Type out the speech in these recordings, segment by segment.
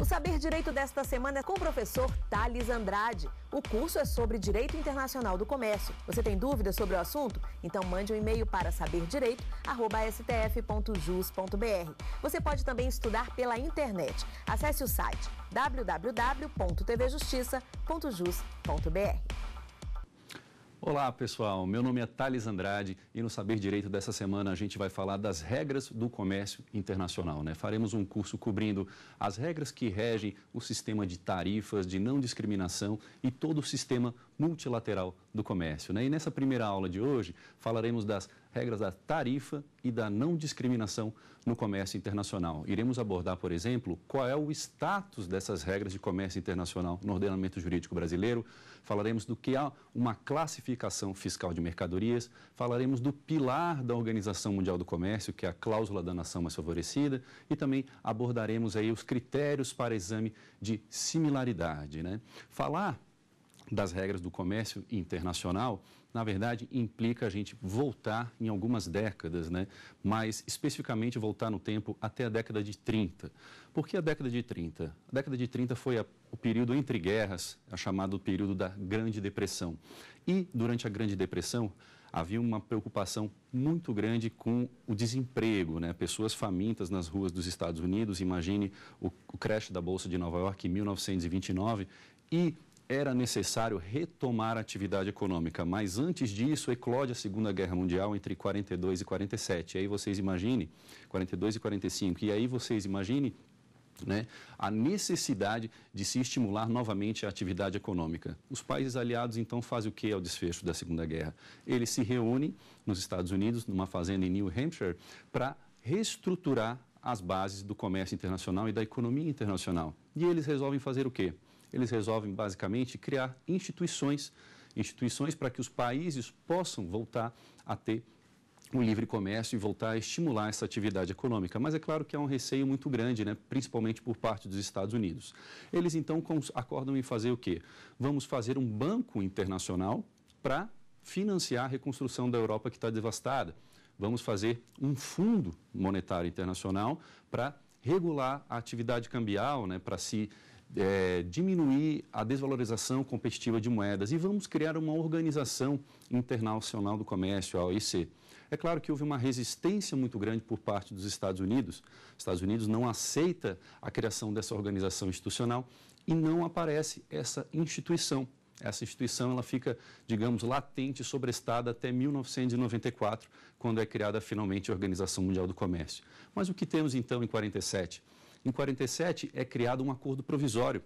O Saber Direito desta semana é com o professor Thales Andrade. O curso é sobre Direito Internacional do Comércio. Você tem dúvidas sobre o assunto? Então mande um e-mail para saberdireito.stf.jus.br. Você pode também estudar pela internet. Acesse o site www.tvjustiça.jus.br. Olá pessoal, meu nome é Thales Andrade e no Saber Direito dessa semana a gente vai falar das regras do comércio internacional. Né? Faremos um curso cobrindo as regras que regem o sistema de tarifas, de não discriminação e todo o sistema multilateral do comércio. Né? E nessa primeira aula de hoje falaremos das regras da tarifa e da não discriminação no comércio internacional. Iremos abordar, por exemplo, qual é o status dessas regras de comércio internacional no ordenamento jurídico brasileiro falaremos do que é uma classificação fiscal de mercadorias, falaremos do pilar da Organização Mundial do Comércio, que é a cláusula da nação mais favorecida, e também abordaremos aí os critérios para exame de similaridade. Né? Falar das regras do comércio internacional, na verdade, implica a gente voltar em algumas décadas, né? mas especificamente voltar no tempo até a década de 30. Por que a década de 30? A década de 30 foi a o período entre guerras, é chamado período da Grande Depressão. E durante a Grande Depressão havia uma preocupação muito grande com o desemprego, né? Pessoas famintas nas ruas dos Estados Unidos. Imagine o, o crash da bolsa de Nova York em 1929 e era necessário retomar a atividade econômica, mas antes disso eclode a Segunda Guerra Mundial entre 42 e 47. E aí vocês imaginem, 42 e 45. E aí vocês imaginem né, a necessidade de se estimular novamente a atividade econômica. Os países aliados, então, fazem o que ao desfecho da Segunda Guerra? Eles se reúnem nos Estados Unidos, numa fazenda em New Hampshire, para reestruturar as bases do comércio internacional e da economia internacional. E eles resolvem fazer o quê? Eles resolvem, basicamente, criar instituições instituições para que os países possam voltar a ter o livre comércio e voltar a estimular essa atividade econômica. Mas é claro que há um receio muito grande, né? principalmente por parte dos Estados Unidos. Eles então acordam em fazer o quê? Vamos fazer um banco internacional para financiar a reconstrução da Europa que está devastada. Vamos fazer um fundo monetário internacional para regular a atividade cambial, né? para se é, diminuir a desvalorização competitiva de moedas. E vamos criar uma organização internacional do comércio, a OIC. É claro que houve uma resistência muito grande por parte dos Estados Unidos. Os Estados Unidos não aceita a criação dessa organização institucional e não aparece essa instituição. Essa instituição ela fica, digamos, latente, sobrestada até 1994, quando é criada finalmente a Organização Mundial do Comércio. Mas o que temos então em 47? Em 47 é criado um acordo provisório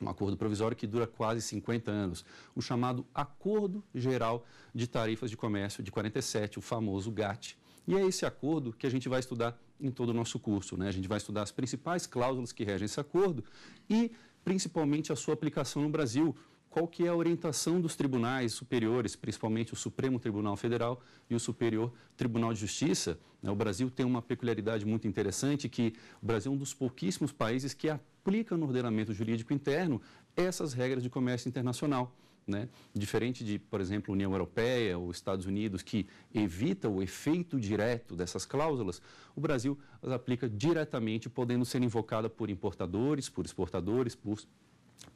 um acordo provisório que dura quase 50 anos, o chamado Acordo Geral de Tarifas de Comércio de 47, o famoso GATT. E é esse acordo que a gente vai estudar em todo o nosso curso. Né? A gente vai estudar as principais cláusulas que regem esse acordo e, principalmente, a sua aplicação no Brasil. Qual que é a orientação dos tribunais superiores, principalmente o Supremo Tribunal Federal e o Superior Tribunal de Justiça? O Brasil tem uma peculiaridade muito interessante que o Brasil é um dos pouquíssimos países que aplica aplica no ordenamento jurídico interno essas regras de comércio internacional. Né? Diferente de, por exemplo, União Europeia ou Estados Unidos, que evita o efeito direto dessas cláusulas, o Brasil as aplica diretamente, podendo ser invocada por importadores, por exportadores, por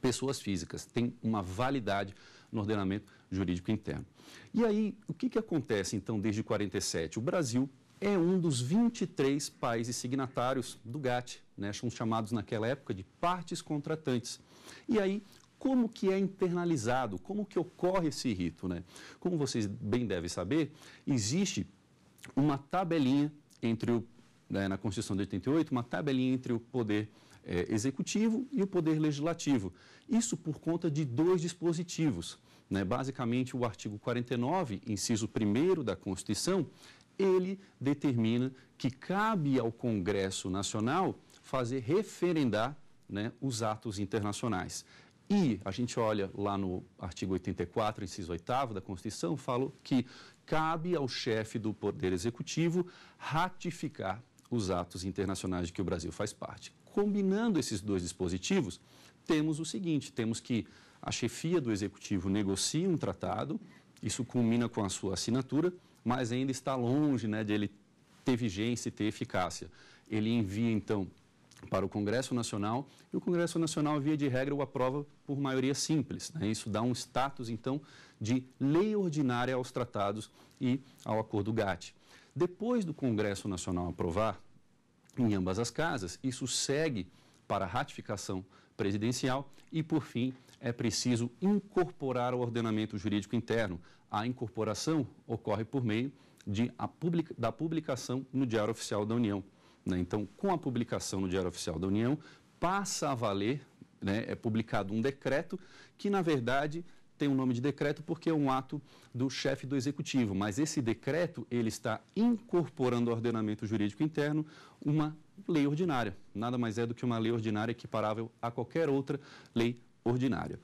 pessoas físicas. Tem uma validade no ordenamento jurídico interno. E aí, o que, que acontece então desde 47? O Brasil é um dos 23 países signatários do GATT, né, são chamados naquela época de partes contratantes. E aí, como que é internalizado, como que ocorre esse rito? Né? Como vocês bem devem saber, existe uma tabelinha entre o, né, na Constituição de 88, uma tabelinha entre o poder é, executivo e o poder legislativo. Isso por conta de dois dispositivos. Né? Basicamente, o artigo 49, inciso 1 da Constituição, ele determina que cabe ao Congresso Nacional fazer referendar né, os atos internacionais. E a gente olha lá no artigo 84, inciso 8 da Constituição, fala que cabe ao chefe do Poder Executivo ratificar os atos internacionais de que o Brasil faz parte. Combinando esses dois dispositivos, temos o seguinte: temos que a chefia do Executivo negocia um tratado isso culmina com a sua assinatura, mas ainda está longe né, de ele ter vigência e ter eficácia. Ele envia, então, para o Congresso Nacional e o Congresso Nacional, via de regra, o aprova por maioria simples. Né? Isso dá um status, então, de lei ordinária aos tratados e ao Acordo GATT. Depois do Congresso Nacional aprovar, em ambas as casas, isso segue para ratificação presidencial e, por fim, é preciso incorporar ao ordenamento jurídico interno. A incorporação ocorre por meio de publica, da publicação no Diário Oficial da União. Né? Então, com a publicação no Diário Oficial da União, passa a valer, né? é publicado um decreto que, na verdade, tem o um nome de decreto porque é um ato do chefe do executivo, mas esse decreto ele está incorporando ao ordenamento jurídico interno uma lei ordinária, nada mais é do que uma lei ordinária equiparável a qualquer outra lei ordinária.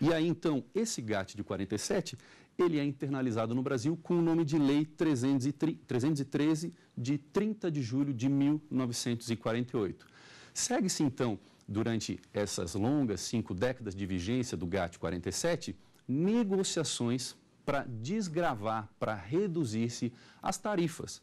E aí, então, esse GAT de 47, ele é internalizado no Brasil com o nome de Lei 313, de 30 de julho de 1948. Segue-se, então, durante essas longas cinco décadas de vigência do GAT 47, negociações para desgravar, para reduzir-se as tarifas.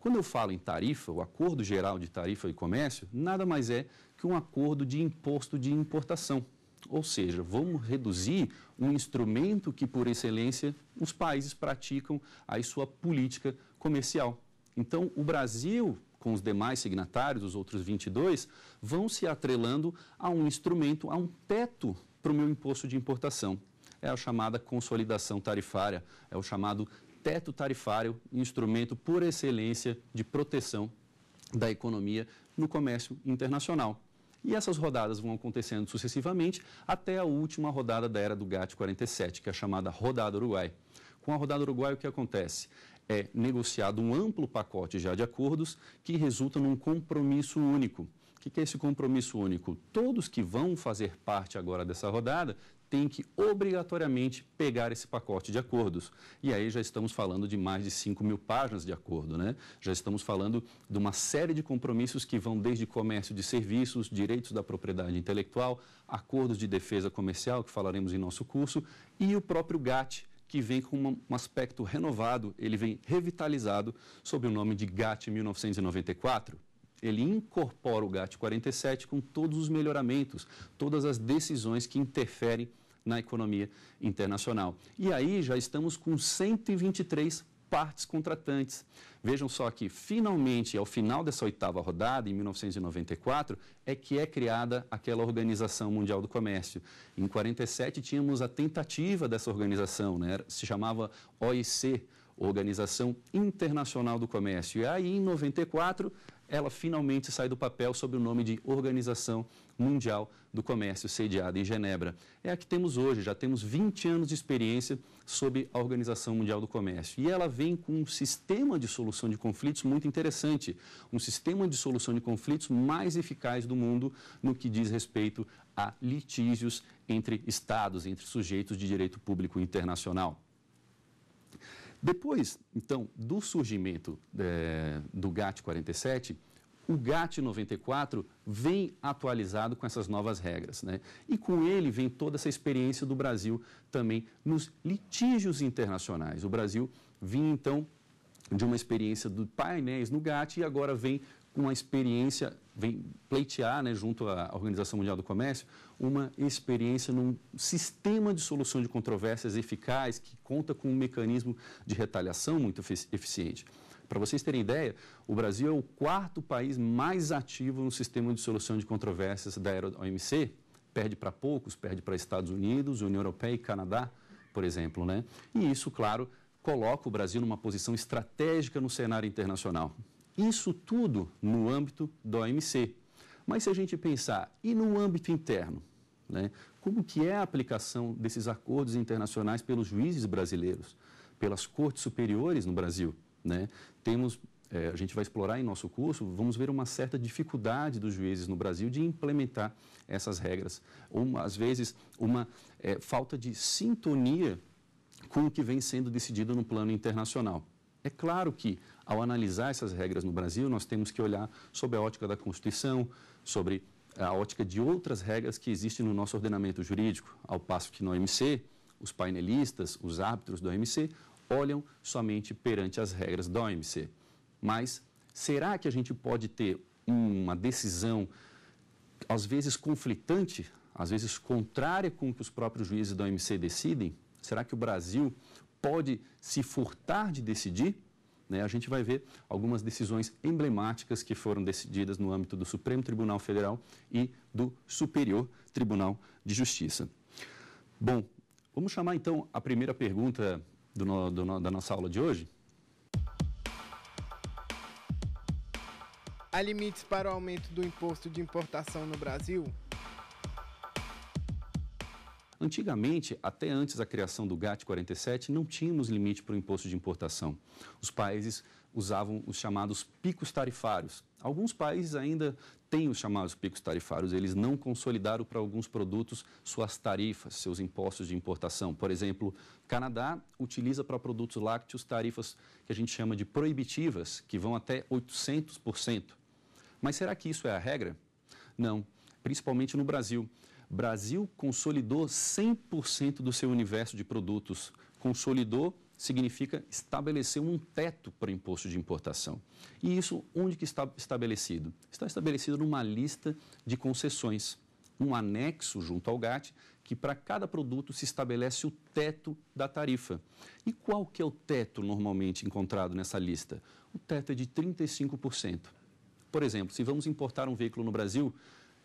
Quando eu falo em tarifa, o Acordo Geral de Tarifa e Comércio, nada mais é que um acordo de imposto de importação ou seja, vamos reduzir um instrumento que, por excelência, os países praticam a sua política comercial. Então, o Brasil, com os demais signatários, os outros 22, vão se atrelando a um instrumento, a um teto para o meu imposto de importação. É a chamada consolidação tarifária, é o chamado teto tarifário, instrumento por excelência de proteção da economia no comércio internacional. E essas rodadas vão acontecendo sucessivamente até a última rodada da era do GATT 47, que é a chamada Rodada Uruguai. Com a Rodada Uruguai, o que acontece? É negociado um amplo pacote já de acordos que resulta num compromisso único. O que é esse compromisso único? Todos que vão fazer parte agora dessa rodada tem que obrigatoriamente pegar esse pacote de acordos. E aí já estamos falando de mais de 5 mil páginas de acordo, né? Já estamos falando de uma série de compromissos que vão desde comércio de serviços, direitos da propriedade intelectual, acordos de defesa comercial, que falaremos em nosso curso, e o próprio GATT, que vem com um aspecto renovado, ele vem revitalizado sob o nome de GATT 1994 ele incorpora o GAT 47 com todos os melhoramentos, todas as decisões que interferem na economia internacional. E aí já estamos com 123 partes contratantes. Vejam só que, finalmente, ao final dessa oitava rodada, em 1994, é que é criada aquela Organização Mundial do Comércio. Em 47 tínhamos a tentativa dessa organização, né? se chamava OIC, Organização Internacional do Comércio. E aí, em 94, ela finalmente sai do papel sob o nome de Organização Mundial do Comércio, sediada em Genebra. É a que temos hoje, já temos 20 anos de experiência sobre a Organização Mundial do Comércio. E ela vem com um sistema de solução de conflitos muito interessante, um sistema de solução de conflitos mais eficaz do mundo no que diz respeito a litígios entre Estados, entre sujeitos de direito público internacional. Depois, então, do surgimento é, do GAT 47, o GAT 94 vem atualizado com essas novas regras, né? E com ele vem toda essa experiência do Brasil também nos litígios internacionais. O Brasil vinha então de uma experiência do painéis no GAT e agora vem uma experiência, vem pleitear né, junto à Organização Mundial do Comércio, uma experiência num sistema de solução de controvérsias eficaz que conta com um mecanismo de retaliação muito eficiente. Para vocês terem ideia, o Brasil é o quarto país mais ativo no sistema de solução de controvérsias da era OMC. Perde para poucos, perde para Estados Unidos, União Europeia e Canadá, por exemplo. Né? E isso, claro, coloca o Brasil numa posição estratégica no cenário internacional. Isso tudo no âmbito da OMC. Mas se a gente pensar, e no âmbito interno? Né? Como que é a aplicação desses acordos internacionais pelos juízes brasileiros, pelas cortes superiores no Brasil? Né? Temos, é, a gente vai explorar em nosso curso, vamos ver uma certa dificuldade dos juízes no Brasil de implementar essas regras. Uma, às vezes, uma é, falta de sintonia com o que vem sendo decidido no plano internacional. É claro que, ao analisar essas regras no Brasil, nós temos que olhar sobre a ótica da Constituição, sobre a ótica de outras regras que existem no nosso ordenamento jurídico, ao passo que no OMC, os painelistas, os árbitros do OMC, olham somente perante as regras da OMC. Mas será que a gente pode ter uma decisão, às vezes conflitante, às vezes contrária com o que os próprios juízes da OMC decidem? Será que o Brasil pode se furtar de decidir, né, a gente vai ver algumas decisões emblemáticas que foram decididas no âmbito do Supremo Tribunal Federal e do Superior Tribunal de Justiça. Bom, vamos chamar então a primeira pergunta do no, do no, da nossa aula de hoje? Há limites para o aumento do imposto de importação no Brasil? Antigamente, até antes da criação do GATT 47, não tínhamos limite para o imposto de importação. Os países usavam os chamados picos tarifários. Alguns países ainda têm os chamados picos tarifários, eles não consolidaram para alguns produtos suas tarifas, seus impostos de importação. Por exemplo, Canadá utiliza para produtos lácteos tarifas que a gente chama de proibitivas, que vão até 800%. Mas será que isso é a regra? Não, principalmente no Brasil. Brasil consolidou 100% do seu universo de produtos. Consolidou significa estabelecer um teto para o imposto de importação. E isso onde que está estabelecido? Está estabelecido numa lista de concessões, um anexo junto ao GATT, que para cada produto se estabelece o teto da tarifa. E qual que é o teto normalmente encontrado nessa lista? O teto é de 35%. Por exemplo, se vamos importar um veículo no Brasil,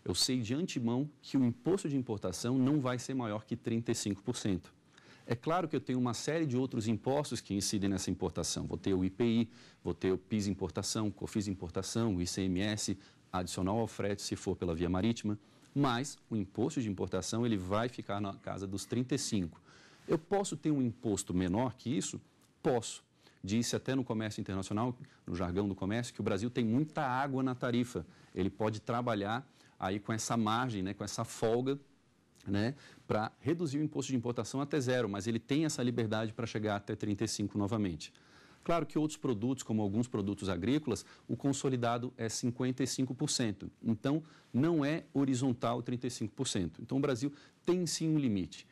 eu sei de antemão que o imposto de importação não vai ser maior que 35%. É claro que eu tenho uma série de outros impostos que incidem nessa importação. Vou ter o IPI, vou ter o PIS importação, COFIS importação, o ICMS, adicional ao frete se for pela via marítima, mas o imposto de importação ele vai ficar na casa dos 35. Eu posso ter um imposto menor que isso? Posso. Disse até no comércio internacional, no jargão do comércio, que o Brasil tem muita água na tarifa. Ele pode trabalhar aí com essa margem, né, com essa folga né, para reduzir o imposto de importação até zero, mas ele tem essa liberdade para chegar até 35 novamente. Claro que outros produtos, como alguns produtos agrícolas, o consolidado é 55%. Então, não é horizontal 35%. Então, o Brasil tem sim um limite.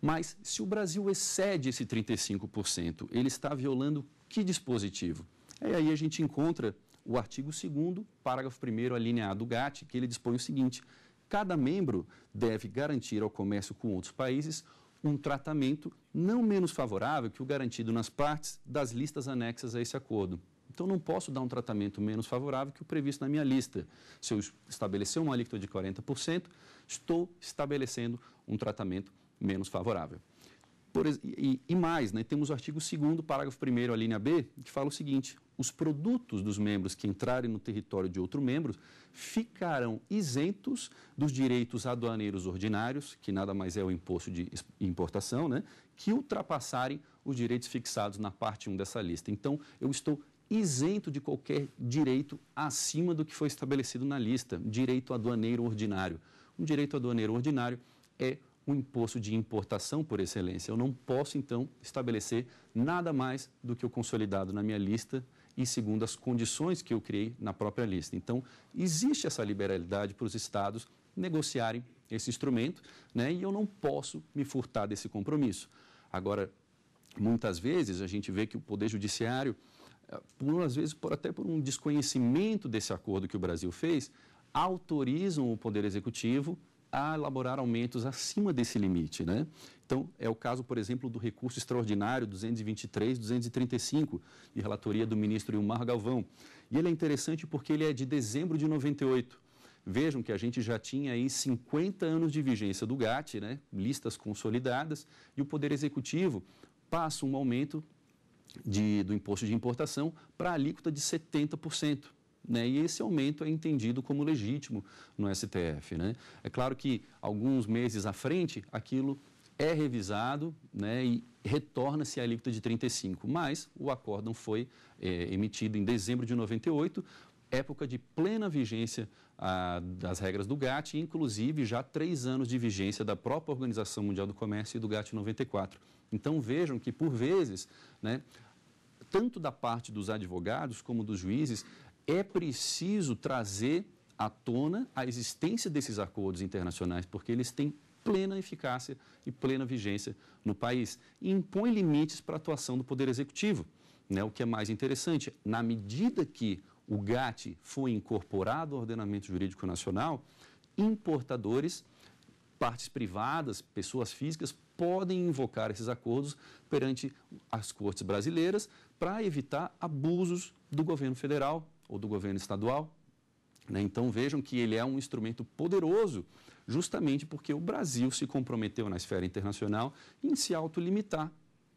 Mas, se o Brasil excede esse 35%, ele está violando que dispositivo? E é aí a gente encontra o artigo 2 parágrafo 1 A do GATT, que ele dispõe o seguinte: cada membro deve garantir ao comércio com outros países um tratamento não menos favorável que o garantido nas partes das listas anexas a esse acordo. Então, não posso dar um tratamento menos favorável que o previsto na minha lista. Se eu estabelecer uma alíquota de 40%, estou estabelecendo um tratamento menos favorável. Por, e, e, mais, né, temos o artigo 2 parágrafo 1 a linha B, que fala o seguinte, os produtos dos membros que entrarem no território de outro membro ficarão isentos dos direitos aduaneiros ordinários, que nada mais é o imposto de importação, né, que ultrapassarem os direitos fixados na parte 1 dessa lista. Então, eu estou isento de qualquer direito acima do que foi estabelecido na lista, direito aduaneiro ordinário. Um direito aduaneiro ordinário é um imposto de importação por excelência. Eu não posso, então, estabelecer nada mais do que o consolidado na minha lista e segundo as condições que eu criei na própria lista. Então, existe essa liberalidade para os estados negociarem esse instrumento, né? E eu não posso me furtar desse compromisso. Agora, muitas vezes a gente vê que o poder judiciário, eh, por às vezes por, até por um desconhecimento desse acordo que o Brasil fez, autorizam o poder executivo a elaborar aumentos acima desse limite. Né? Então, é o caso, por exemplo, do recurso extraordinário 223-235, de relatoria do ministro Ilmar Galvão. E ele é interessante porque ele é de dezembro de 98. Vejam que a gente já tinha aí 50 anos de vigência do GATT, né? listas consolidadas, e o Poder Executivo passa um aumento de, do imposto de importação para a alíquota de 70%. Né? E esse aumento é entendido como legítimo no STF. Né? É claro que alguns meses à frente, aquilo é revisado né, e retorna-se à alíquota de 35, mas o acórdão foi é, emitido em dezembro de 98, época de plena vigência a, ah, das regras do GATT, inclusive já três anos de vigência da própria Organização Mundial do Comércio e do GATT 94. Então vejam que, por vezes, né, tanto da parte dos advogados como dos juízes, é preciso trazer à tona a existência desses acordos internacionais, porque eles têm plena eficácia e plena vigência no país e impõe limites para a atuação do Poder Executivo. Né? O que é mais interessante, na medida que o GATT foi incorporado ao ordenamento jurídico nacional, importadores, partes privadas, pessoas físicas podem invocar esses acordos perante as cortes brasileiras para evitar abusos do governo federal ou do governo estadual. Né? Então vejam que ele é um instrumento poderoso, justamente porque o Brasil se comprometeu na esfera internacional em se autolimitar.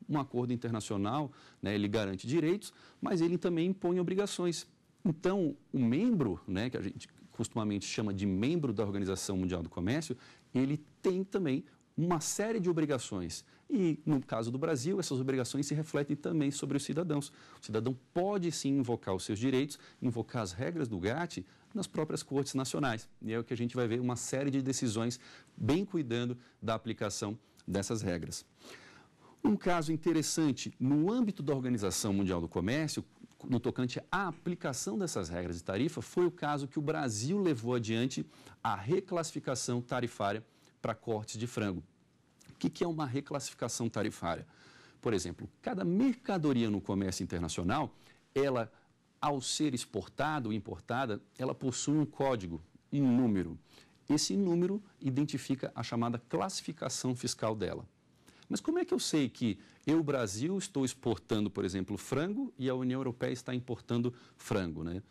Um acordo internacional, né, ele garante direitos, mas ele também impõe obrigações. Então, o membro, né, que a gente costumamente chama de membro da Organização Mundial do Comércio, ele tem também uma série de obrigações. E, no caso do Brasil, essas obrigações se refletem também sobre os cidadãos. O cidadão pode sim invocar os seus direitos, invocar as regras do GATT nas próprias cortes nacionais. E é o que a gente vai ver uma série de decisões bem cuidando da aplicação dessas regras. Um caso interessante no âmbito da Organização Mundial do Comércio, no tocante à aplicação dessas regras de tarifa, foi o caso que o Brasil levou adiante a reclassificação tarifária para cortes de frango. O que, que é uma reclassificação tarifária? Por exemplo, cada mercadoria no comércio internacional, ela, ao ser exportada ou importada, ela possui um código, um número. Esse número identifica a chamada classificação fiscal dela. Mas como é que eu sei que eu, Brasil, estou exportando, por exemplo, frango e a União Europeia está importando frango? Né?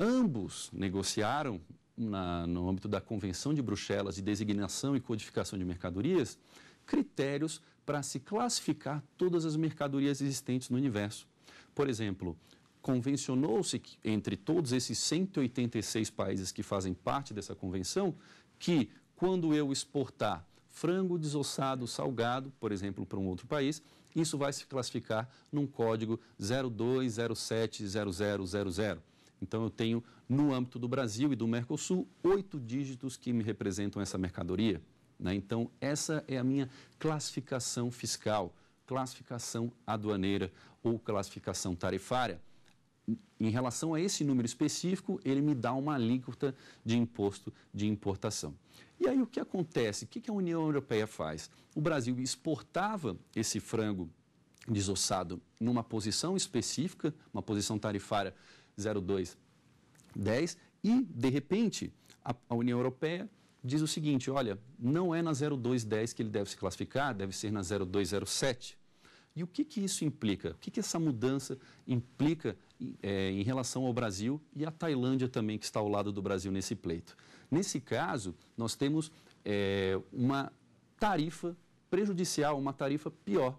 Ambos negociaram na, no âmbito da Convenção de Bruxelas de Designação e Codificação de Mercadorias, critérios para se classificar todas as mercadorias existentes no universo. Por exemplo, convencionou-se entre todos esses 186 países que fazem parte dessa convenção que quando eu exportar frango desossado salgado, por exemplo, para um outro país, isso vai se classificar num código 02070000. Então eu tenho, no âmbito do Brasil e do Mercosul, oito dígitos que me representam essa mercadoria. Né? Então, essa é a minha classificação fiscal, classificação aduaneira ou classificação tarifária. Em relação a esse número específico, ele me dá uma alíquota de imposto de importação. E aí o que acontece? O que a União Europeia faz? O Brasil exportava esse frango desossado numa posição específica, uma posição tarifária 0210 e, de repente, a, União Europeia diz o seguinte: olha, não é na 0210 que ele deve se classificar, deve ser na 0207. E o que, que isso implica? O que, que essa mudança implica é, em relação ao Brasil e à Tailândia também, que está ao lado do Brasil nesse pleito? Nesse caso, nós temos é, uma tarifa prejudicial, uma tarifa pior.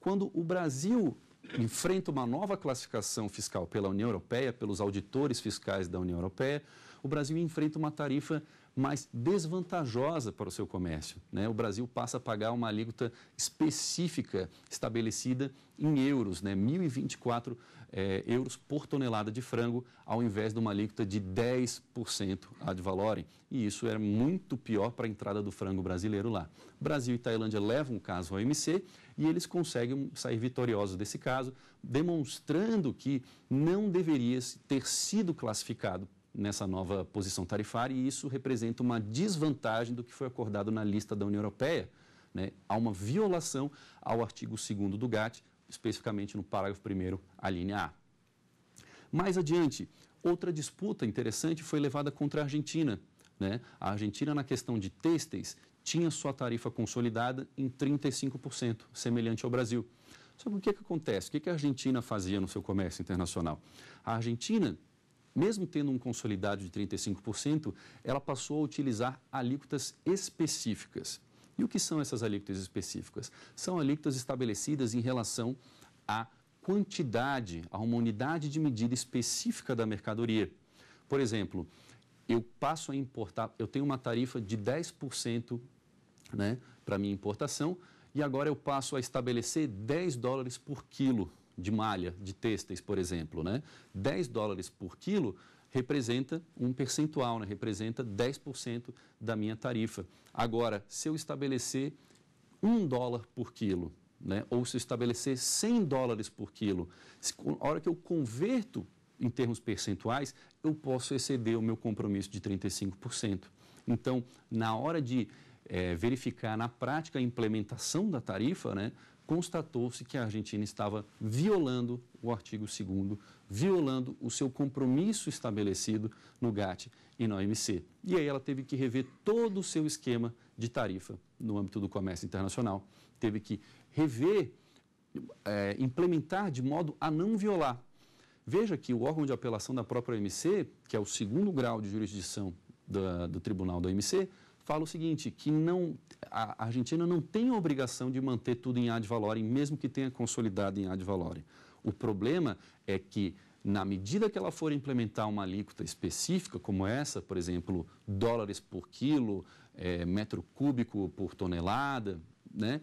Quando o Brasil enfrenta uma nova classificação fiscal pela União Europeia, pelos auditores fiscais da União Europeia, o Brasil enfrenta uma tarifa mas desvantajosa para o seu comércio. Né? O Brasil passa a pagar uma alíquota específica estabelecida em euros, né? 1.024 é, eh, euros por tonelada de frango, ao invés de uma alíquota de 10% ad valorem. E isso era muito pior para a entrada do frango brasileiro lá. Brasil e Tailândia levam o caso ao OMC e eles conseguem sair vitoriosos desse caso, demonstrando que não deveria ter sido classificado nessa nova posição tarifária e isso representa uma desvantagem do que foi acordado na lista da União Europeia. Né? Há uma violação ao artigo 2 do GATT, especificamente no parágrafo 1, a linha A. Mais adiante, outra disputa interessante foi levada contra a Argentina. Né? A Argentina, na questão de têxteis, tinha sua tarifa consolidada em 35%, semelhante ao Brasil. Só que o que, que acontece? O que, que a Argentina fazia no seu comércio internacional? A Argentina mesmo tendo um consolidado de 35%, ela passou a utilizar alíquotas específicas. E o que são essas alíquotas específicas? São alíquotas estabelecidas em relação à quantidade, a uma unidade de medida específica da mercadoria. Por exemplo, eu passo a importar, eu tenho uma tarifa de 10% né, para minha importação e agora eu passo a estabelecer 10 dólares por quilo de malha, de têxteis, por exemplo, né? 10 dólares por quilo representa um percentual, né? representa 10% da minha tarifa. Agora, se eu estabelecer 1 dólar por quilo, né? ou se eu estabelecer 100 dólares por quilo, se, a hora que eu converto em termos percentuais, eu posso exceder o meu compromisso de 35%. Então, na hora de é, verificar na prática a implementação da tarifa, né, constatou-se que a Argentina estava violando o artigo 2 violando o seu compromisso estabelecido no GATT e na OMC. E aí ela teve que rever todo o seu esquema de tarifa no âmbito do comércio internacional, teve que rever, é, implementar de modo a não violar. Veja que o órgão de apelação da própria OMC, que é o segundo grau de jurisdição da, do tribunal da OMC, fala o seguinte, que não, a Argentina não tem a obrigação de manter tudo em ad valorem, mesmo que tenha consolidado em ad valorem. O problema é que, na medida que ela for implementar uma alíquota específica, como essa, por exemplo, dólares por quilo, é, metro cúbico por tonelada, né?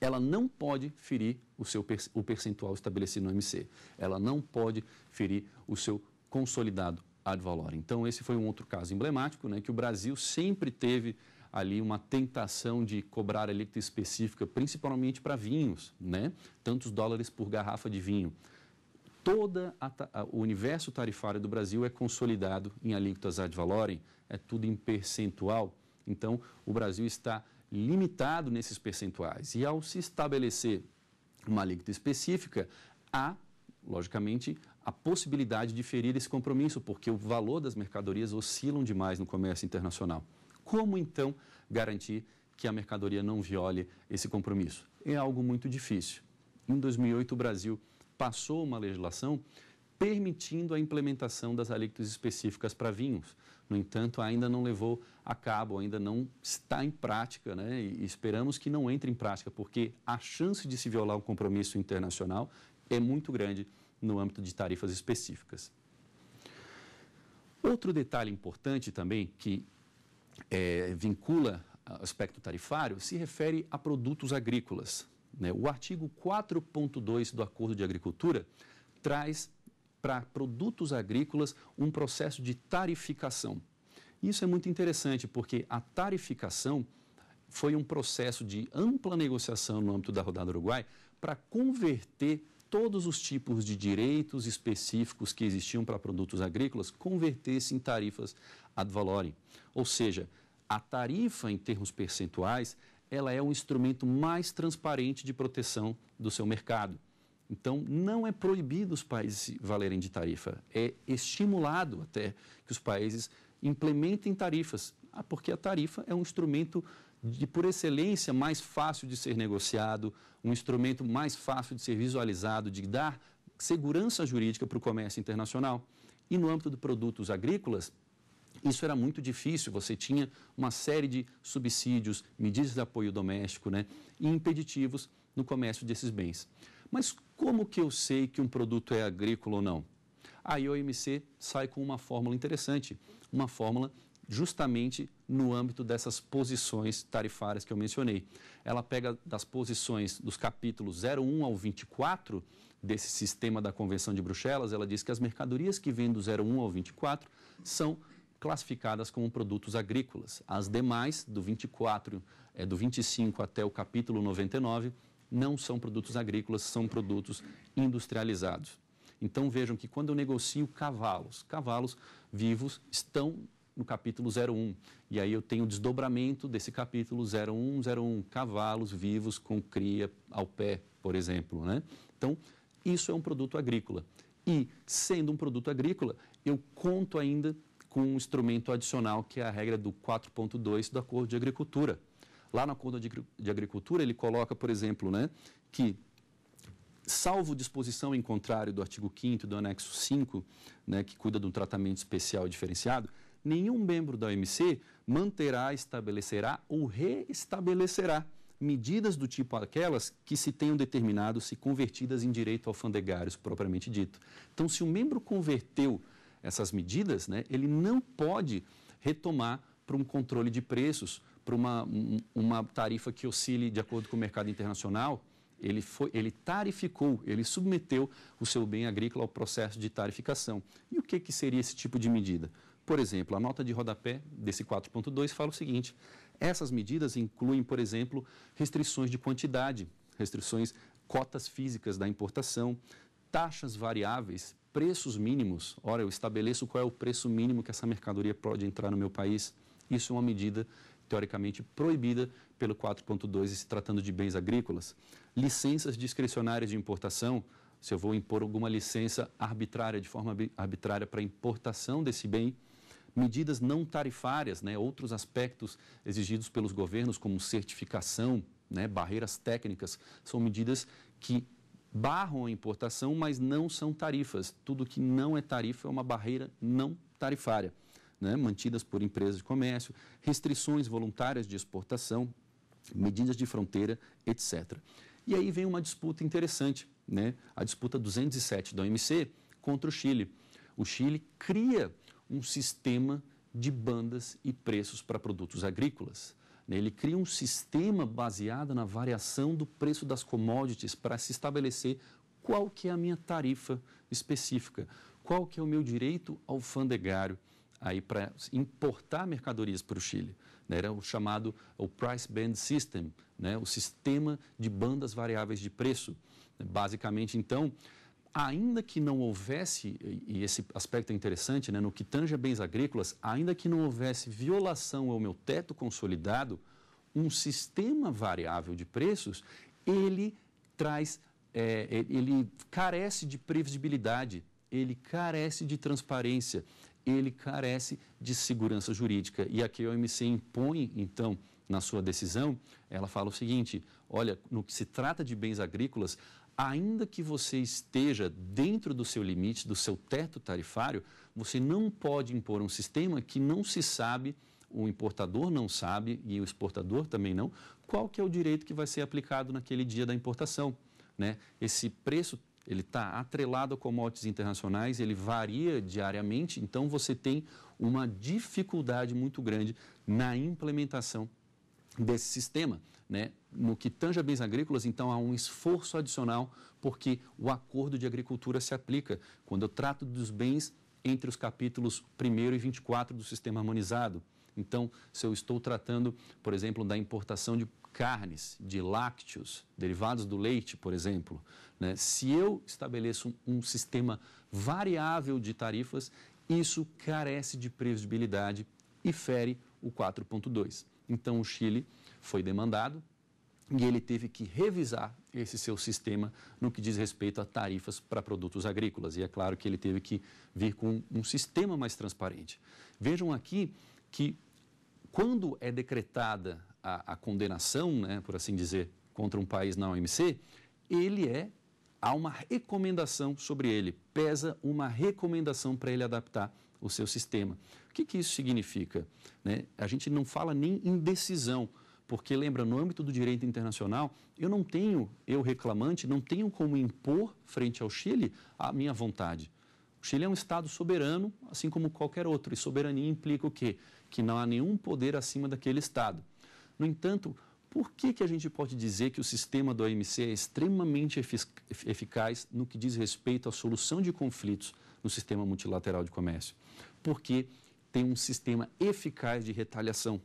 ela não pode ferir o, seu, o percentual estabelecido no MC. Ela não pode ferir o seu consolidado ad valorem. Então, esse foi um outro caso emblemático, né, que o Brasil sempre teve ali uma tentação de cobrar alíquota específica, principalmente para vinhos, né? tantos dólares por garrafa de vinho. Todo o universo tarifário do Brasil é consolidado em alíquotas ad valorem, é tudo em percentual. Então, o Brasil está limitado nesses percentuais. E ao se estabelecer uma alíquota específica, há, logicamente, a possibilidade de ferir esse compromisso, porque o valor das mercadorias oscilam demais no comércio internacional. Como então garantir que a mercadoria não viole esse compromisso? É algo muito difícil. Em 2008, o Brasil passou uma legislação permitindo a implementação das alíquotas específicas para vinhos. No entanto, ainda não levou a cabo, ainda não está em prática, né? E esperamos que não entre em prática, porque a chance de se violar um compromisso internacional é muito grande no âmbito de tarifas específicas. Outro detalhe importante também que é, vincula o aspecto tarifário se refere a produtos agrícolas. Né? O artigo 4.2 do Acordo de Agricultura traz para produtos agrícolas um processo de tarificação. Isso é muito interessante porque a tarificação foi um processo de ampla negociação no âmbito da rodada Uruguai para converter todos os tipos de direitos específicos que existiam para produtos agrícolas converter-se em tarifas ad valorem. Ou seja, a tarifa em termos percentuais, ela é um instrumento mais transparente de proteção do seu mercado. Então, não é proibido os países valerem de tarifa, é estimulado até que os países implementem tarifas, ah, porque a tarifa é um instrumento de por excelência mais fácil de ser negociado, um instrumento mais fácil de ser visualizado, de dar segurança jurídica para o comércio internacional. E no âmbito de produtos agrícolas, isso era muito difícil, você tinha uma série de subsídios, medidas de apoio doméstico né, e impeditivos no comércio desses bens. Mas como que eu sei que um produto é agrícola ou não? Aí a OMC sai com uma fórmula interessante, uma fórmula justamente no âmbito dessas posições tarifárias que eu mencionei. Ela pega das posições dos capítulos 01 ao 24 desse sistema da Convenção de Bruxelas, ela diz que as mercadorias que vêm do 01 ao 24 são classificadas como produtos agrícolas. As demais, do 24, é, eh, do 25 até o capítulo 99, não são produtos agrícolas, são produtos industrializados. Então vejam que quando eu negocio cavalos, cavalos vivos estão no capítulo 01. E aí eu tenho o desdobramento desse capítulo 01, 01, cavalos vivos com cria ao pé, por exemplo. Né? Então, isso é um produto agrícola. E, sendo um produto agrícola, eu conto ainda com um instrumento adicional, que é a regra do 4.2 do Acordo de Agricultura. Lá no Acordo de Agricultura, ele coloca, por exemplo, né, que, salvo disposição em contrário do artigo 5 do anexo 5, né, que cuida de um tratamento especial e diferenciado, nenhum membro da OMC manterá, estabelecerá ou reestabelecerá medidas do tipo aquelas que se tenham determinado se convertidas em direito alfandegários propriamente dito. Então, se o um membro converteu essas medidas, né, ele não pode retomar para um controle de preços, para uma, uma tarifa que oscile de acordo com o mercado internacional. Ele, foi, ele tarificou, ele submeteu o seu bem agrícola ao processo de tarificação. E o que, que seria esse tipo de medida? Por exemplo, a nota de rodapé desse 4.2 fala o seguinte: essas medidas incluem, por exemplo, restrições de quantidade, restrições, cotas físicas da importação, taxas variáveis, preços mínimos. Ora, eu estabeleço qual é o preço mínimo que essa mercadoria pode entrar no meu país. Isso é uma medida teoricamente proibida pelo 4.2 se tratando de bens agrícolas. Licenças discricionárias de importação, se eu vou impor alguma licença arbitrária, de forma arbitrária para importação desse bem, medidas não tarifárias, né, outros aspectos exigidos pelos governos, como certificação, né, barreiras técnicas, são medidas que barram a importação, mas não são tarifas. Tudo que não é tarifa é uma barreira não tarifária, né, mantidas por empresas de comércio, restrições voluntárias de exportação, medidas de fronteira, etc. E aí vem uma disputa interessante, né, a disputa 207 da OMC contra o Chile. O Chile cria um sistema de bandas e preços para produtos agrícolas. Né? Ele cria um sistema baseado na variação do preço das commodities para se estabelecer qual que é a minha tarifa específica, qual que é o meu direito alfandegário aí para importar mercadorias para o Chile. Né? Era o chamado o Price Band System, né? o sistema de bandas variáveis de preço. Basicamente, então, ainda que não houvesse, e esse aspecto é interessante, né, no que tange a bens agrícolas, ainda que não houvesse violação ao meu teto consolidado, um sistema variável de preços, ele traz, é, ele carece de previsibilidade, ele carece de transparência, ele carece de segurança jurídica. E aqui a OMC impõe, então, na sua decisão, ela fala o seguinte: olha, no que se trata de bens agrícolas, ainda que você esteja dentro do seu limite, do seu teto tarifário, você não pode impor um sistema que não se sabe, o importador não sabe e o exportador também não, qual que é o direito que vai ser aplicado naquele dia da importação. Né? Esse preço ele está atrelado a commodities internacionais, ele varia diariamente, então você tem uma dificuldade muito grande na implementação desse sistema. Né? No que tange a bens agrícolas, então há um esforço adicional, porque o acordo de agricultura se aplica. Quando eu trato dos bens entre os capítulos 1 e 24 do sistema harmonizado. Então, se eu estou tratando, por exemplo, da importação de carnes, de lácteos, derivados do leite, por exemplo, né? se eu estabeleço um sistema variável de tarifas, isso carece de previsibilidade e fere o 4.2. Então o Chile foi demandado e ele teve que revisar esse seu sistema no que diz respeito a tarifas para produtos agrícolas. E é claro que ele teve que vir com um sistema mais transparente. Vejam aqui que quando é decretada a, a condenação, né, por assim dizer, contra um país na OMC, ele é há uma recomendação sobre ele, pesa uma recomendação para ele adaptar o seu sistema. O que, que isso significa? Né? A gente não fala nem em decisão, porque lembra, no âmbito do direito internacional, eu não tenho, eu reclamante, não tenho como impor frente ao Chile a minha vontade. O Chile é um Estado soberano, assim como qualquer outro, e soberania implica o quê? Que não há nenhum poder acima daquele Estado. No entanto, por que, que a gente pode dizer que o sistema do OMC é extremamente eficaz no que diz respeito à solução de conflitos no sistema multilateral de comércio? Porque tem um sistema eficaz de retaliação.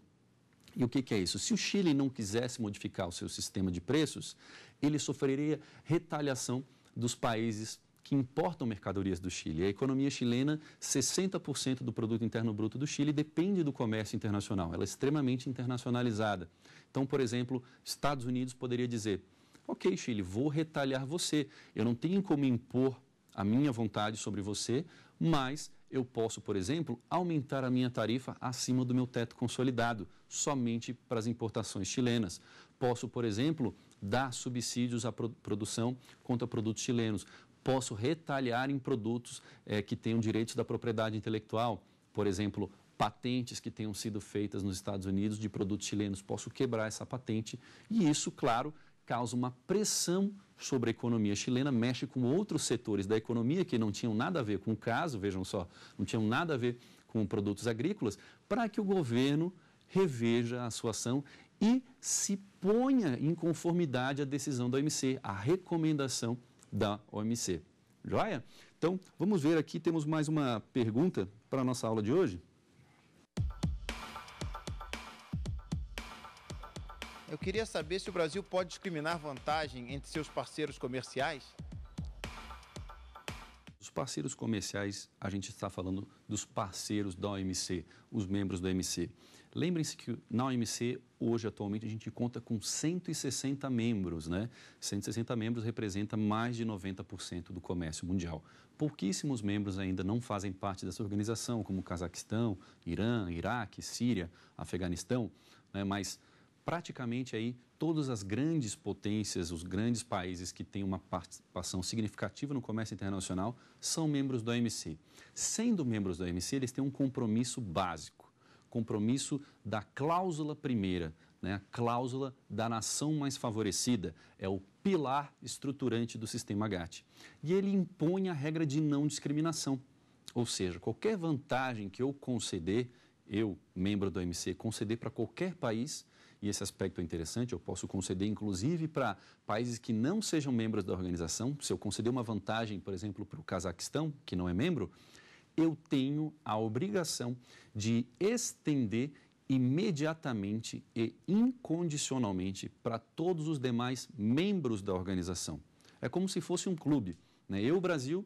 E o que, que, é isso? Se o Chile não quisesse modificar o seu sistema de preços, ele sofreria retaliação dos países que importam mercadorias do Chile. A economia chilena, 60% do produto interno bruto do Chile depende do comércio internacional. Ela é extremamente internacionalizada. Então, por exemplo, Estados Unidos poderia dizer: "OK, Chile, vou retaliar você. Eu não tenho como impor a minha vontade sobre você, mas eu posso, por exemplo, aumentar a minha tarifa acima do meu teto consolidado, somente para as importações chilenas. Posso, por exemplo, dar subsídios à produção contra produtos chilenos. Posso retalhar em produtos é, que tenham direitos da propriedade intelectual, por exemplo, patentes que tenham sido feitas nos Estados Unidos de produtos chilenos. Posso quebrar essa patente e isso, claro, causa uma pressão sobre a economia chilena, mexe com outros setores da economia que não tinham nada a ver com o caso, vejam só, não tinham nada a ver com produtos agrícolas, para que o governo reveja a sua ação e se ponha em conformidade à decisão da OMC, à recomendação da OMC. Joia? Então, vamos ver aqui, temos mais uma pergunta para a nossa aula de hoje. Eu queria saber se o Brasil pode discriminar vantagem entre seus parceiros comerciais. Os parceiros comerciais, a gente está falando dos parceiros da OMC, os membros da OMC. Lembrem-se que na OMC, hoje atualmente, a gente conta com 160 membros, né? 160 membros representa mais de 90% do comércio mundial. Pouquíssimos membros ainda não fazem parte dessa organização, como Cazaquistão, Irã, Iraque, Síria, Afeganistão, né? mas praticamente aí todas as grandes potências, os grandes países que têm uma participação significativa no comércio internacional são membros do OMC. Sendo membros do OMC, eles têm um compromisso básico, compromisso da cláusula primeira, né, a cláusula da nação mais favorecida, é o pilar estruturante do sistema GATT. E ele impõe a regra de não discriminação, ou seja, qualquer vantagem que eu conceder, eu, membro do OMC, conceder para qualquer país, e esse aspecto é interessante, eu posso conceder inclusive para países que não sejam membros da organização. Se eu conceder uma vantagem, por exemplo, para o Cazaquistão, que não é membro, eu tenho a obrigação de estender imediatamente e incondicionalmente para todos os demais membros da organização. É como se fosse um clube. Né? Eu, Brasil,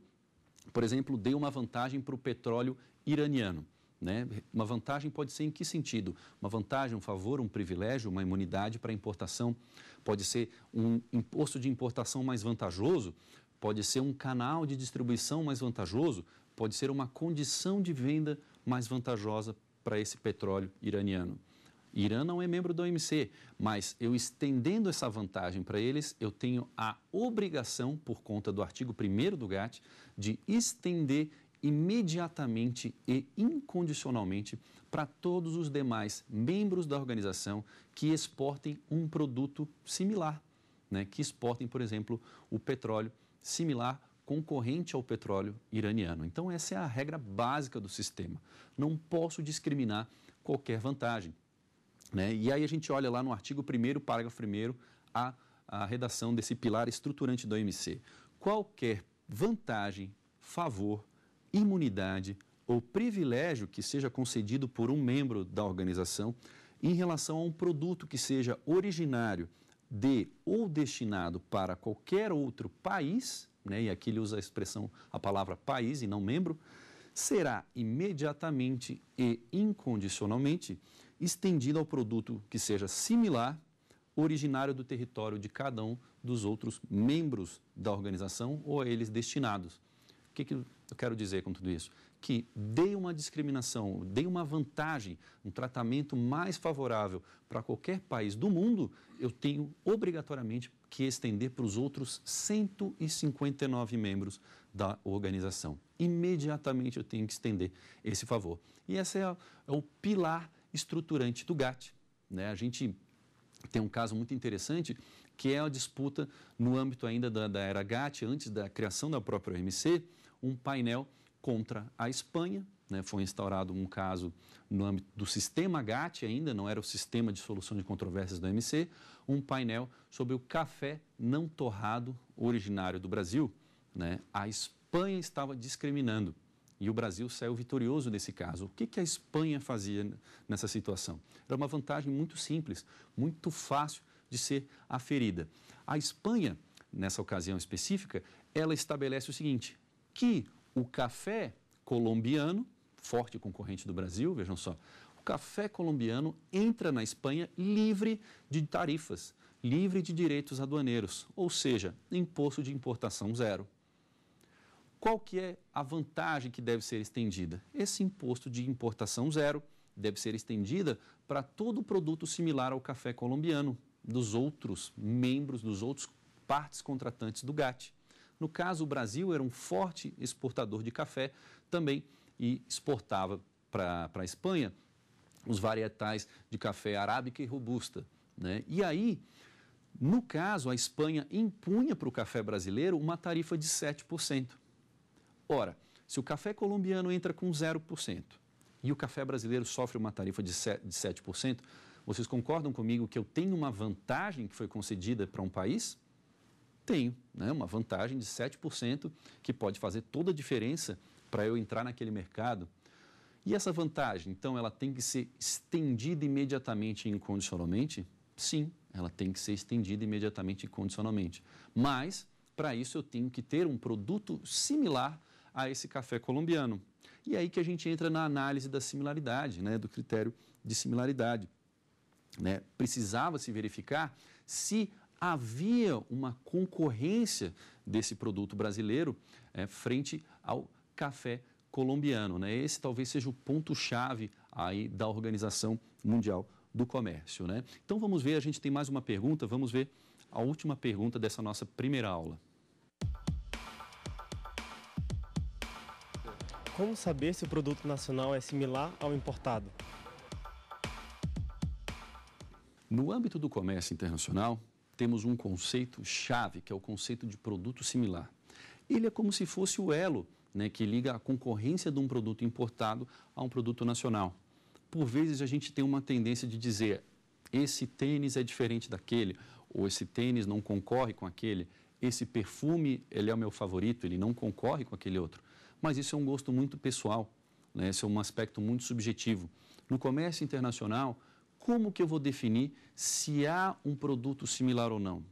por exemplo, dei uma vantagem para o petróleo iraniano. Né? Uma vantagem pode ser em que sentido? Uma vantagem, um favor, um privilégio, uma imunidade para importação, pode ser um imposto de importação mais vantajoso, pode ser um canal de distribuição mais vantajoso, pode ser uma condição de venda mais vantajosa para esse petróleo iraniano. Irã não é membro da OMC, mas eu estendendo essa vantagem para eles, eu tenho a obrigação, por conta do artigo 1 do GATT, de estender imediatamente e incondicionalmente para todos os demais membros da organização que exportem um produto similar, né? que exportem, por exemplo, o petróleo similar concorrente ao petróleo iraniano. Então, essa é a regra básica do sistema. Não posso discriminar qualquer vantagem. Né? E aí a gente olha lá no artigo 1, parágrafo 1, a, a redação desse pilar estruturante da OMC. Qualquer vantagem, favor, imunidade ou privilégio que seja concedido por um membro da organização em relação a um produto que seja originário de ou destinado para qualquer outro país, né, e aqui ele usa a expressão, a palavra país e não membro, será imediatamente e incondicionalmente estendido ao produto que seja similar, originário do território de cada um dos outros membros da organização ou a eles destinados. O que, que eu quero dizer com tudo isso? Que dê uma discriminação, dê uma vantagem, um tratamento mais favorável para qualquer país do mundo, eu tenho obrigatoriamente que estender para os outros 159 membros da organização. Imediatamente eu tenho que estender esse favor. E esse é, é o pilar estruturante do GATT. Né? A gente tem um caso muito interessante que é a disputa no âmbito ainda da, da era GATT, antes da criação da própria OMC, um painel contra a Espanha. Né? Foi instaurado um caso no âmbito do sistema GATT ainda, não era o sistema de solução de controvérsias do MC, um painel sobre o café não torrado originário do Brasil. Né? A Espanha estava discriminando e o Brasil saiu vitorioso nesse caso. O que, que a Espanha fazia nessa situação? Era uma vantagem muito simples, muito fácil de ser aferida. A Espanha, nessa ocasião específica, ela estabelece o seguinte: que o café colombiano, forte concorrente do Brasil, vejam só, o café colombiano entra na Espanha livre de tarifas, livre de direitos aduaneiros, ou seja, imposto de importação zero. Qual que é a vantagem que deve ser estendida? Esse imposto de importação zero deve ser estendida para todo produto similar ao café colombiano, dos outros membros, dos outros partes contratantes do GATT. No caso, o Brasil era um forte exportador de café também e exportava para a Espanha os varietais de café arábica e robusta. Né? E aí, no caso, a Espanha impunha para o café brasileiro uma tarifa de 7%. Ora, se o café colombiano entra com 0% e o café brasileiro sofre uma tarifa de 7%, vocês concordam comigo que eu tenho uma vantagem que foi concedida para um país? tenho né, uma vantagem de 7% que pode fazer toda a diferença para eu entrar naquele mercado. E essa vantagem, então, ela tem que ser estendida imediatamente e incondicionalmente? Sim, ela tem que ser estendida imediatamente e incondicionalmente. Mas, para isso, eu tenho que ter um produto similar a esse café colombiano. E é aí que a gente entra na análise da similaridade, né, do critério de similaridade. Né? Precisava se verificar se havia uma concorrência desse produto brasileiro é, frente ao café colombiano. Né? Esse talvez seja o ponto-chave aí da Organização Mundial do Comércio. Né? Então vamos ver, a gente tem mais uma pergunta, vamos ver a última pergunta dessa nossa primeira aula. Como saber se o produto nacional é similar ao importado? No âmbito do comércio internacional, temos um conceito chave, que é o conceito de produto similar. Ele é como se fosse o elo né, que liga a concorrência de um produto importado a um produto nacional. Por vezes a gente tem uma tendência de dizer esse tênis é diferente daquele, ou esse tênis não concorre com aquele, esse perfume ele é o meu favorito, ele não concorre com aquele outro. Mas isso é um gosto muito pessoal, né? esse é um aspecto muito subjetivo. No comércio internacional, como que eu vou definir se há um produto similar ou não?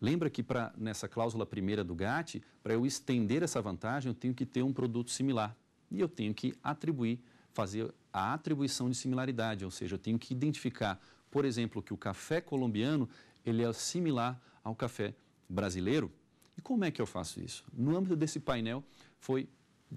Lembra que para nessa cláusula primeira do GATT, para eu estender essa vantagem, eu tenho que ter um produto similar e eu tenho que atribuir, fazer a atribuição de similaridade, ou seja, eu tenho que identificar, por exemplo, que o café colombiano ele é similar ao café brasileiro. E como é que eu faço isso? No âmbito desse painel foi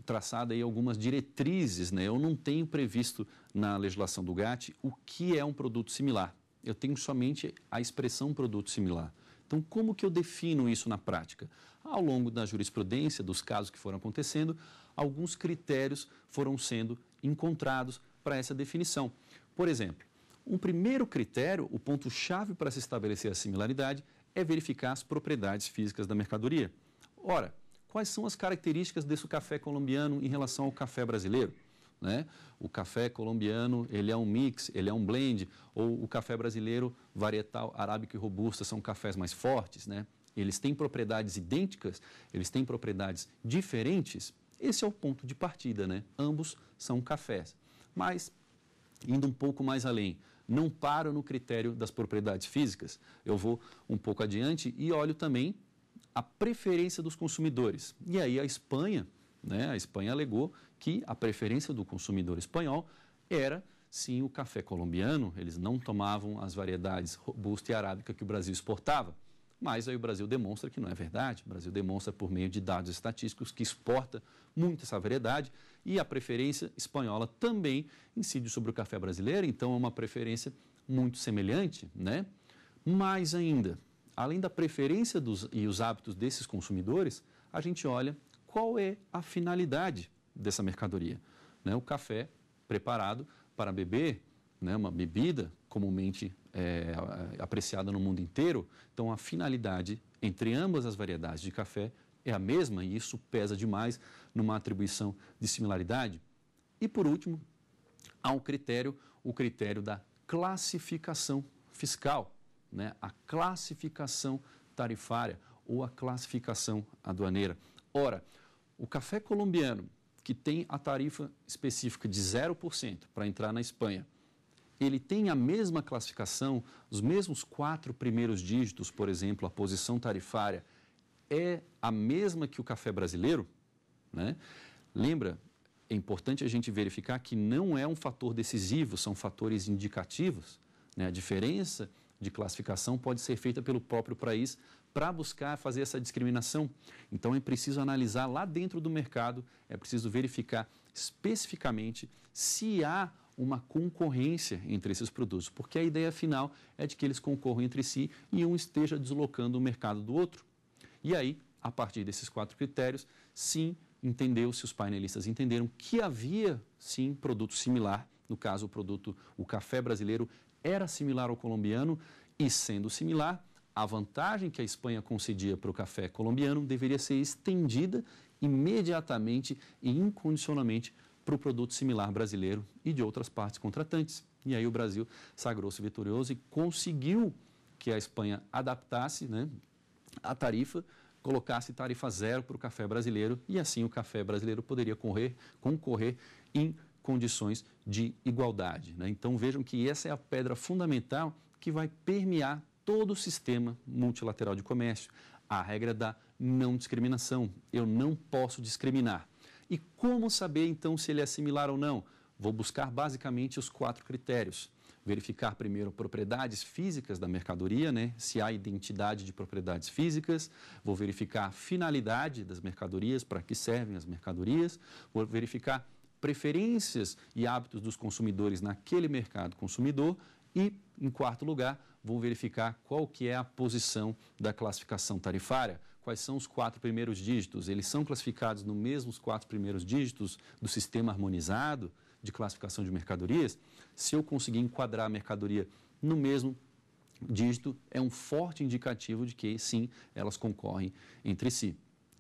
traçado aí algumas diretrizes, né? Eu não tenho previsto na legislação do GATT o que é um produto similar. Eu tenho somente a expressão produto similar. Então, como que eu defino isso na prática? Ao longo da jurisprudência, dos casos que foram acontecendo, alguns critérios foram sendo encontrados para essa definição. Por exemplo, o primeiro critério, o ponto-chave para se estabelecer a similaridade, é verificar as propriedades físicas da mercadoria. Ora, quais são as características desse café colombiano em relação ao café brasileiro. Né? O café colombiano ele é um mix, ele é um blend, ou o café brasileiro varietal arábico e robusta são cafés mais fortes, né? Eles têm propriedades idênticas, eles têm propriedades diferentes. Esse é o ponto de partida, né? Ambos são cafés. Mas indo um pouco mais além, não paro no critério das propriedades físicas. Eu vou um pouco adiante e olho também a preferência dos consumidores. E aí a Espanha, né, a Espanha alegou que a preferência do consumidor espanhol era sim o café colombiano, eles não tomavam as variedades robusta e arábica que o Brasil exportava. Mas aí o Brasil demonstra que não é verdade. O Brasil demonstra por meio de dados estatísticos que exporta muito essa variedade e a preferência espanhola também incide sobre o café brasileiro, então é uma preferência muito semelhante, né? Mais ainda, além da preferência dos, e os hábitos desses consumidores, a gente olha qual é a finalidade dessa mercadoria. Né? O café preparado para beber, né? uma bebida comumente é, apreciada no mundo inteiro. Então, a finalidade entre ambas as variedades de café é a mesma e isso pesa demais numa atribuição de similaridade. E, por último, há um critério, o critério da classificação fiscal né, a classificação tarifária ou a classificação aduaneira. Ora, o café colombiano, que tem a tarifa específica de 0% para entrar na Espanha, ele tem a mesma classificação, os mesmos quatro primeiros dígitos, por exemplo, a posição tarifária é a mesma que o café brasileiro? Né? Lembra, é importante a gente verificar que não é um fator decisivo, são fatores indicativos. Né? A diferença de classificação pode ser feita pelo próprio país para buscar fazer essa discriminação. Então é preciso analisar lá dentro do mercado, é preciso verificar especificamente se há uma concorrência entre esses produtos, porque a ideia final é de que eles concorram entre si e um esteja deslocando o mercado do outro. E aí, a partir desses quatro critérios, sim, entendeu-se, os painelistas entenderam que havia sim produto similar, no caso o produto, o café brasileiro era similar ao colombiano e, sendo similar, a vantagem que a Espanha concedia para o café colombiano deveria ser estendida imediatamente e incondicionalmente para o produto similar brasileiro e de outras partes contratantes. E aí o Brasil sagrou-se vitorioso e conseguiu que a Espanha adaptasse né, a tarifa, colocasse tarifa zero para o café brasileiro e assim o café brasileiro poderia correr, concorrer em condições de igualdade. Né? Então vejam que essa é a pedra fundamental que vai permear todo o sistema multilateral de comércio, a regra da não discriminação. Eu não posso discriminar. E como saber então se ele é similar ou não? Vou buscar basicamente os quatro critérios. Verificar primeiro propriedades físicas da mercadoria, né? se há identidade de propriedades físicas. Vou verificar a finalidade das mercadorias, para que servem as mercadorias. Vou verificar preferências e hábitos dos consumidores naquele mercado consumidor e, em quarto lugar, vou verificar qual que é a posição da classificação tarifária, quais são os quatro primeiros dígitos. Eles são classificados no mesmo os quatro primeiros dígitos do sistema harmonizado de classificação de mercadorias. Se eu conseguir enquadrar a mercadoria no mesmo dígito, é um forte indicativo de que, sim, elas concorrem entre si.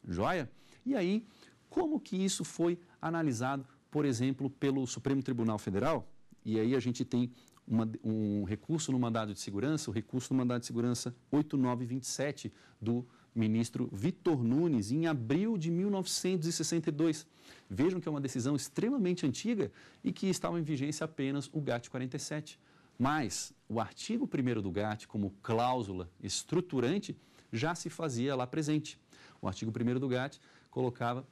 Joia? E aí, como que isso foi analisado por exemplo, pelo Supremo Tribunal Federal, e aí a gente tem uma, um recurso no mandado de segurança, o recurso no mandado de segurança 8927 do ministro Vitor Nunes, em abril de 1962. Vejam que é uma decisão extremamente antiga e que estava em vigência apenas o GAT 47. Mas o artigo 1 do GAT, como cláusula estruturante, já se fazia lá presente. O artigo 1 do GAT colocava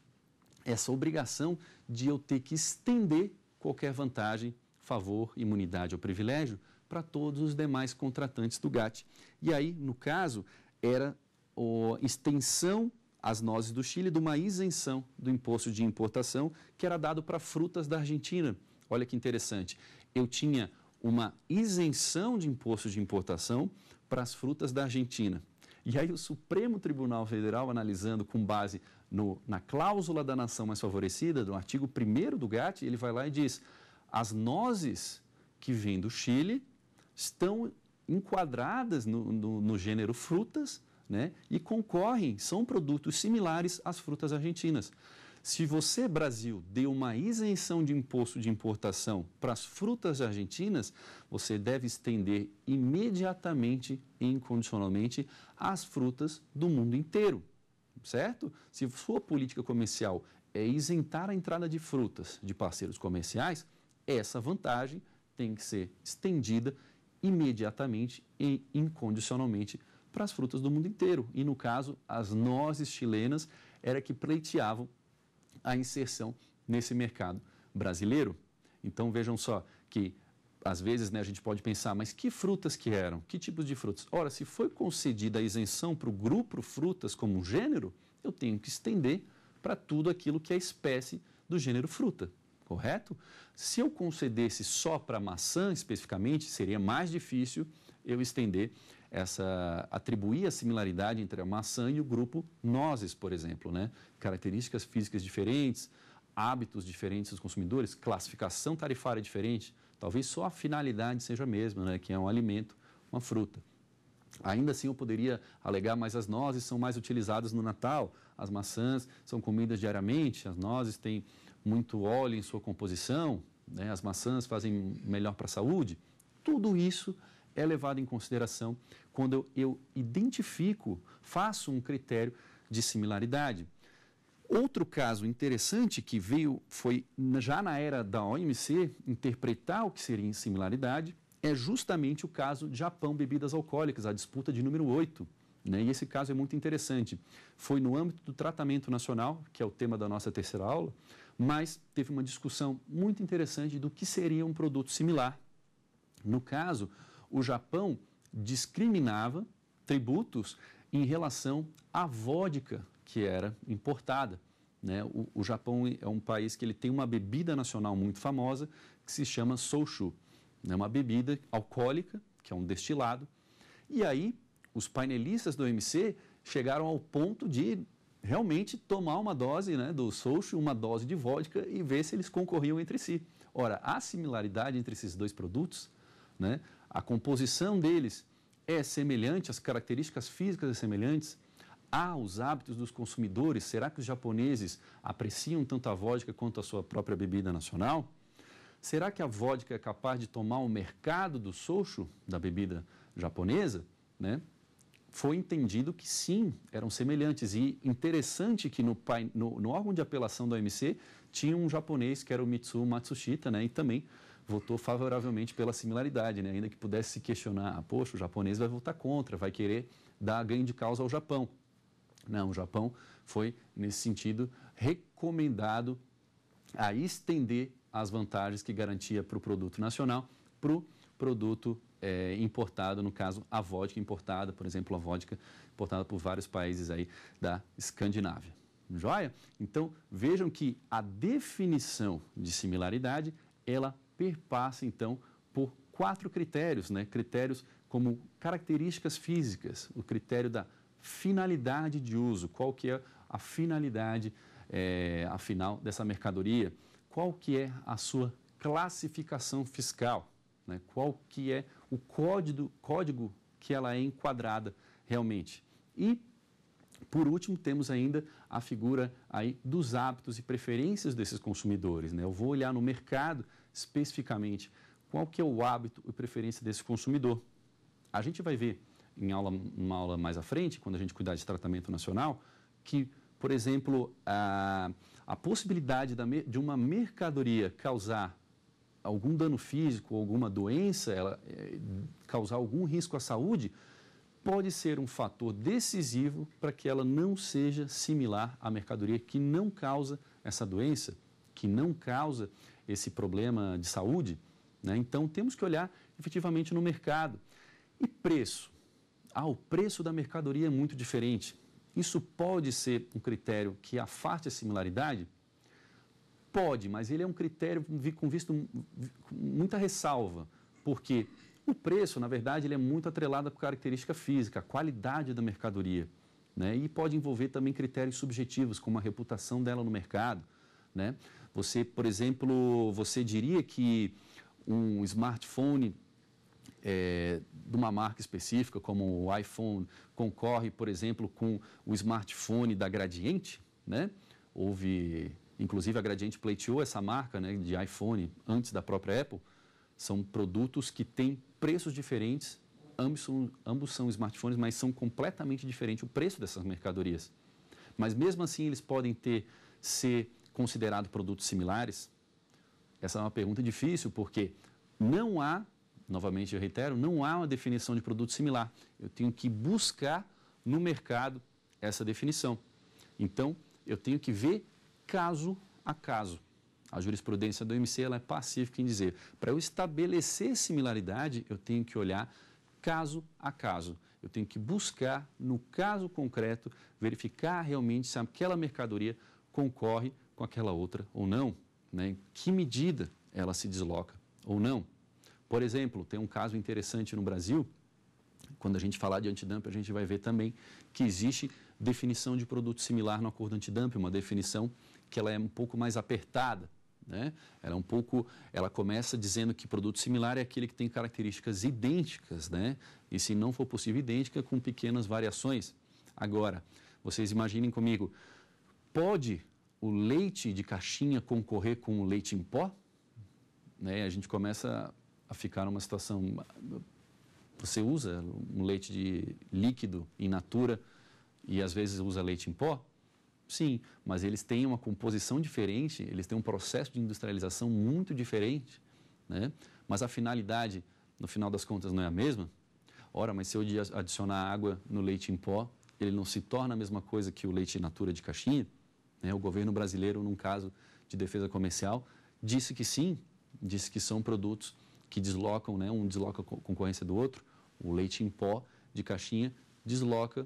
essa obrigação de eu ter que estender qualquer vantagem, favor, imunidade ou privilégio para todos os demais contratantes do GATT. E aí, no caso, era a extensão às nozes do Chile de uma isenção do imposto de importação que era dado para frutas da Argentina. Olha que interessante. Eu tinha uma isenção de imposto de importação para as frutas da Argentina. E aí o Supremo Tribunal Federal, analisando com base no, na cláusula da nação mais favorecida, do artigo 1 do GATT, ele vai lá e diz: as nozes que vêm do Chile estão enquadradas no, no, no gênero frutas né, e concorrem, são produtos similares às frutas argentinas. Se você, Brasil, deu uma isenção de imposto de importação para as frutas argentinas, você deve estender imediatamente e incondicionalmente as frutas do mundo inteiro, certo? Se sua política comercial é isentar a entrada de frutas de parceiros comerciais, essa vantagem tem que ser estendida imediatamente e incondicionalmente para as frutas do mundo inteiro. E no caso, as nozes chilenas era que pleiteavam a inserção nesse mercado brasileiro. Então vejam só que às vezes né, a gente pode pensar, mas que frutas que eram? Que tipos de frutas? Ora, se foi concedida a isenção para o grupo frutas como um gênero, eu tenho que estender para tudo aquilo que é espécie do gênero fruta, correto? Se eu concedesse só para maçã especificamente, seria mais difícil eu estender essa atribuir a similaridade entre a maçã e o grupo nozes, por exemplo, né? Características físicas diferentes, hábitos diferentes dos consumidores, classificação tarifária diferente, talvez só a finalidade seja a mesma, né? Que é um alimento, uma fruta. Ainda assim, eu poderia alegar, mas as nozes são mais utilizadas no Natal, as maçãs são comidas diariamente, as nozes têm muito óleo em sua composição, né? as maçãs fazem melhor para a saúde. Tudo isso é levado em consideração quando eu identifico, faço um critério de similaridade. Outro caso interessante que veio foi já na era da OMC interpretar o que seria similaridade é justamente o caso Japão bebidas alcoólicas, a disputa de número 8. Né? E esse caso é muito interessante. Foi no âmbito do tratamento nacional, que é o tema da nossa terceira aula, mas teve uma discussão muito interessante do que seria um produto similar. No caso, o Japão discriminava tributos em relação à vodka que era importada. Né? O, o, Japão é um país que ele tem uma bebida nacional muito famosa que se chama soushu, né? uma bebida alcoólica, que é um destilado. E aí, os painelistas do OMC chegaram ao ponto de realmente tomar uma dose né, do soushu, uma dose de vodka e ver se eles concorriam entre si. Ora, a similaridade entre esses dois produtos né, a composição deles é semelhante, as características físicas são semelhantes. Há os hábitos dos consumidores? Será que os japoneses apreciam tanto a vodka quanto a sua própria bebida nacional? Será que a vodka é capaz de tomar o mercado do socho, da bebida japonesa? Né? Foi entendido que sim, eram semelhantes. E interessante que no, no, no órgão de apelação da OMC tinha um japonês que era o Mitsu Matsushita né? e também votou favoravelmente pela similaridade, né? ainda que pudesse se questionar, ah, poxa, o japonês vai votar contra, vai querer dar ganho de causa ao Japão. Não, o Japão foi, nesse sentido, recomendado a estender as vantagens que garantia para o produto nacional, para o produto é, importado, no caso, a vodka importada, por exemplo, a vodka importada por vários países aí da Escandinávia. Joia? Então, vejam que a definição de similaridade, ela perpassa então por quatro critérios, né? Critérios como características físicas, o critério da finalidade de uso, qual que é a finalidade é, afinal dessa mercadoria, qual que é a sua classificação fiscal, né? qual que é o código, código que ela é enquadrada realmente. E, por último, temos ainda a figura aí dos hábitos e preferências desses consumidores. Né? Eu vou olhar no mercado especificamente qual que é o hábito e preferência desse consumidor. A gente vai ver em aula, uma aula mais à frente, quando a gente cuidar de tratamento nacional, que, por exemplo, a, a possibilidade da, de uma mercadoria causar algum dano físico, alguma doença, ela, é, causar algum risco à saúde, pode ser um fator decisivo para que ela não seja similar à mercadoria que não causa essa doença, que não causa esse problema de saúde. Né? Então, temos que olhar efetivamente no mercado. E preço? Ah, o preço da mercadoria é muito diferente. Isso pode ser um critério que afaste a similaridade? Pode, mas ele é um critério com, visto, com muita ressalva, porque o preço, na verdade, ele é muito atrelado à característica física, a qualidade da mercadoria. Né? E pode envolver também critérios subjetivos, como a reputação dela no mercado, né? Você, por exemplo, você diria que um smartphone é, de uma marca específica, como o iPhone, concorre, por exemplo, com o smartphone da Gradiente? Né? Houve, inclusive, a Gradiente pleiteou essa marca né, de iPhone antes da própria Apple. São produtos que têm preços diferentes, ambos são, ambos são smartphones, mas são completamente diferentes o preço dessas mercadorias. Mas mesmo assim, eles podem ter ser considerado produtos similares? Essa é uma pergunta difícil, porque não há, novamente eu reitero, não há uma definição de produto similar. Eu tenho que buscar no mercado essa definição. Então, eu tenho que ver caso a caso. A jurisprudência do OMC ela é pacífica em dizer, para eu estabelecer similaridade, eu tenho que olhar caso a caso. Eu tenho que buscar, no caso concreto, verificar realmente se aquela mercadoria concorre com aquela outra ou não, né? em que medida ela se desloca ou não. Por exemplo, tem um caso interessante no Brasil, quando a gente falar de antidumping, a gente vai ver também que existe definição de produto similar no acordo antidumping, uma definição que ela é um pouco mais apertada. Né? Ela é um pouco, ela começa dizendo que produto similar é aquele que tem características idênticas, né? E se não for possível idêntica, com pequenas variações. Agora, vocês imaginem comigo, pode o leite de caixinha concorrer com o leite em pó, né, a gente começa a ficar numa situação. Você usa um leite de líquido in natura e às vezes usa leite em pó? Sim, mas eles têm uma composição diferente, eles têm um processo de industrialização muito diferente, né? mas a finalidade, no final das contas, não é a mesma? Ora, mas se eu adicionar água no leite em pó, ele não se torna a mesma coisa que o leite in natura de caixinha? Né? O governo brasileiro, num caso de defesa comercial, disse que sim, disse que são produtos que deslocam, né? um desloca a concorrência do outro, o leite em pó de caixinha desloca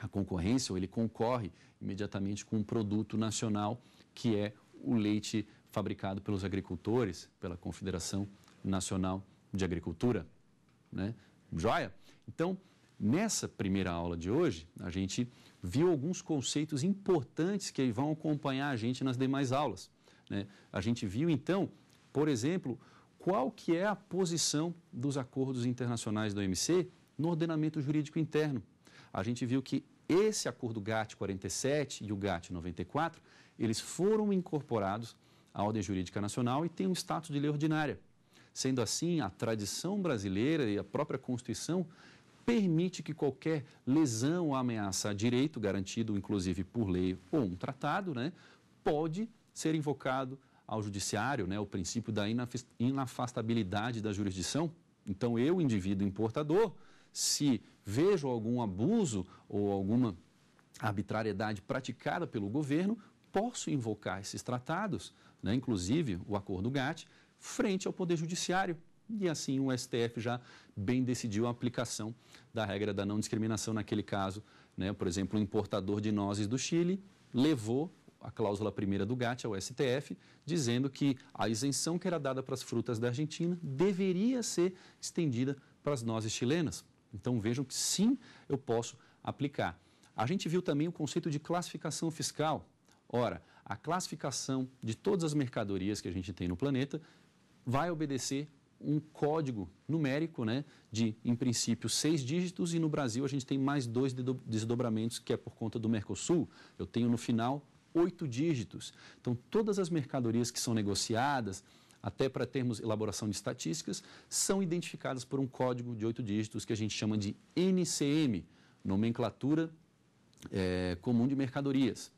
a concorrência ou ele concorre imediatamente com um produto nacional que é o leite fabricado pelos agricultores, pela Confederação Nacional de Agricultura. Né? Joia? Então, Nessa primeira aula de hoje, a gente viu alguns conceitos importantes que vão acompanhar a gente nas demais aulas. Né? A gente viu, então, por exemplo, qual que é a posição dos acordos internacionais do OMC no ordenamento jurídico interno. A gente viu que esse acordo GATT 47 e o GATT 94, eles foram incorporados à ordem jurídica nacional e têm um status de lei ordinária. Sendo assim, a tradição brasileira e a própria Constituição permite que qualquer lesão ou ameaça a direito, garantido inclusive por lei ou um tratado, né, pode ser invocado ao judiciário, né, o princípio da inafastabilidade da jurisdição. Então, eu, indivíduo importador, se vejo algum abuso ou alguma arbitrariedade praticada pelo governo, posso invocar esses tratados, né, inclusive o acordo GATT, frente ao Poder Judiciário, e assim o STF já bem decidiu a aplicação da regra da não discriminação naquele caso. Né? Por exemplo, o importador de nozes do Chile levou a cláusula primeira do GATT ao STF, dizendo que a isenção que era dada para as frutas da Argentina deveria ser estendida para as nozes chilenas. Então vejam que sim, eu posso aplicar. A gente viu também o conceito de classificação fiscal. Ora, a classificação de todas as mercadorias que a gente tem no planeta vai obedecer um código numérico, né, de, em princípio, seis dígitos, e no Brasil a gente tem mais dois desdobramentos, que é por conta do Mercosul. Eu tenho no final oito dígitos. Então, todas as mercadorias que são negociadas, até para termos elaboração de estatísticas, são identificadas por um código de oito dígitos que a gente chama de NCM, Nomenclatura é, Comum de Mercadorias.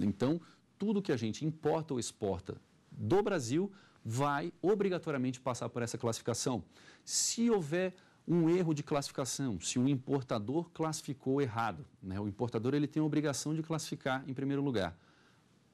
Então, tudo que a gente importa ou exporta do Brasil vai obrigatoriamente passar por essa classificação. Se houver um erro de classificação, se o importador classificou errado, né? o importador ele tem a obrigação de classificar em primeiro lugar.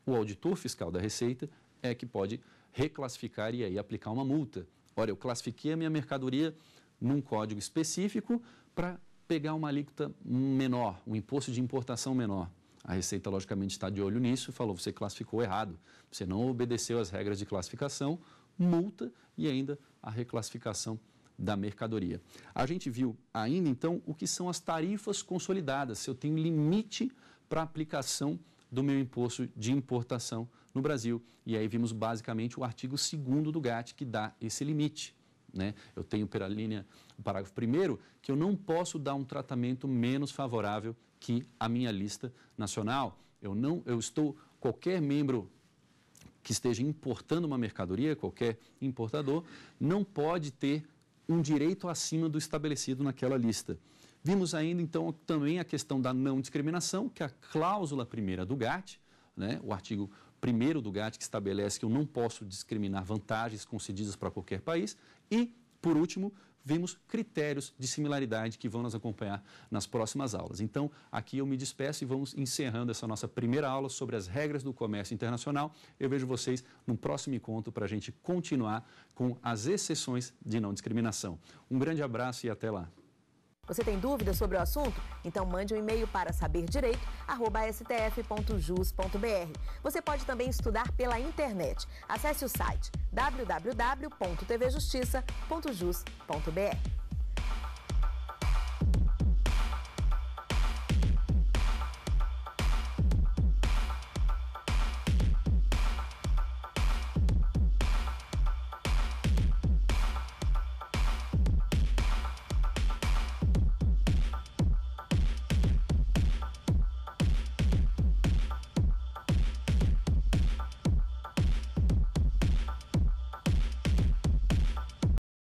O auditor fiscal da Receita é que pode reclassificar e aí aplicar uma multa. Olha, eu classifiquei a minha mercadoria num código específico para pegar uma alíquota menor, um imposto de importação menor. A Receita, logicamente, está de olho nisso e falou: você classificou errado, você não obedeceu às regras de classificação, multa e ainda a reclassificação da mercadoria. A gente viu ainda, então, o que são as tarifas consolidadas, se eu tenho limite para aplicação do meu imposto de importação no Brasil. E aí vimos basicamente o artigo 2 do GATT que dá esse limite. Né? Eu tenho pela linha, o parágrafo 1 que eu não posso dar um tratamento menos favorável que a minha lista nacional. Eu não, eu estou qualquer membro que esteja importando uma mercadoria, qualquer importador, não pode ter um direito acima do estabelecido naquela lista. Vimos ainda então também a questão da não discriminação, que é a cláusula primeira do GATT, né, o artigo primeiro do GATT que estabelece que eu não posso discriminar vantagens concedidas para qualquer país e, por último, vemos critérios de similaridade que vão nos acompanhar nas próximas aulas. Então, aqui eu me despeço e vamos encerrando essa nossa primeira aula sobre as regras do comércio internacional. Eu vejo vocês no próximo encontro para a gente continuar com as exceções de não discriminação. Um grande abraço e até lá. Você tem dúvidas sobre o assunto? Então mande um e-mail para saberdireito@stf.jus.br. Você pode também estudar pela internet. Acesse o site www.tvjustiça.jus.br.